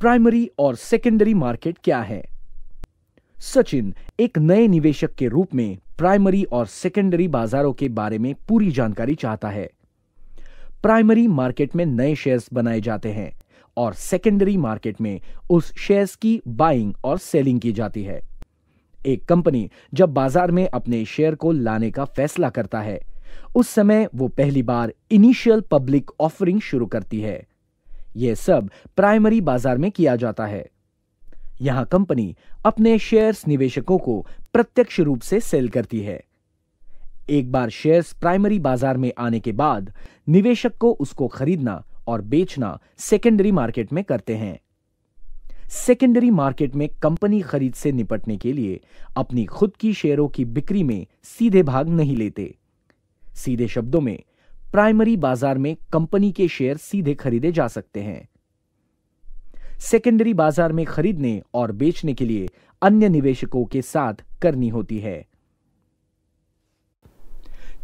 primary और secondary market क्या है सचिन एक नए निवेशक के रूप में प्राइमरी और सेकेंडरी बाजारों के बारे में पूरी जानकारी चाहता है प्राइमरी मार्केट में नए शेयर्स बनाए जाते हैं और सेकेंडरी मार्केट में उस शेयर्स की बाइंग और सेलिंग की जाती है एक कंपनी जब बाजार में अपने शेयर को लाने का फैसला करता है उस समय वो पहली बार इनिशियल पब्लिक ऑफरिंग शुरू करती है ये सब प्राइमरी बाजार में किया जाता है यहां कंपनी अपने शेयर्स निवेशकों को प्रत्यक्ष रूप से सेल करती है एक बार शेयर्स प्राइमरी बाजार में आने के बाद निवेशक को उसको खरीदना और बेचना सेकेंडरी मार्केट में करते हैं सेकेंडरी मार्केट में कंपनी खरीद से निपटने के लिए अपनी खुद की शेयरों की बिक्री में सीधे भाग नहीं लेते सीधे शब्दों में प्राइमरी बाजार में कंपनी के शेयर सीधे खरीदे जा सकते हैं सेकेंडरी बाजार में खरीदने और बेचने के लिए अन्य निवेशकों के साथ करनी होती है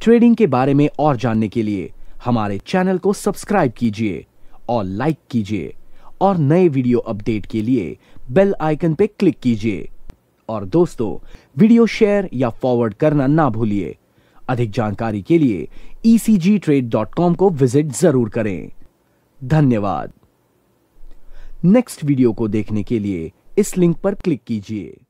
ट्रेडिंग के बारे में और जानने के लिए हमारे चैनल को सब्सक्राइब कीजिए और लाइक कीजिए और नए वीडियो अपडेट के लिए बेल आइकन पर क्लिक कीजिए और दोस्तों वीडियो शेयर या फॉरवर्ड करना ना भूलिए अधिक जानकारी के लिए ecgtrade.com को विजिट जरूर करें धन्यवाद नेक्स्ट वीडियो को देखने के लिए इस लिंक पर क्लिक कीजिए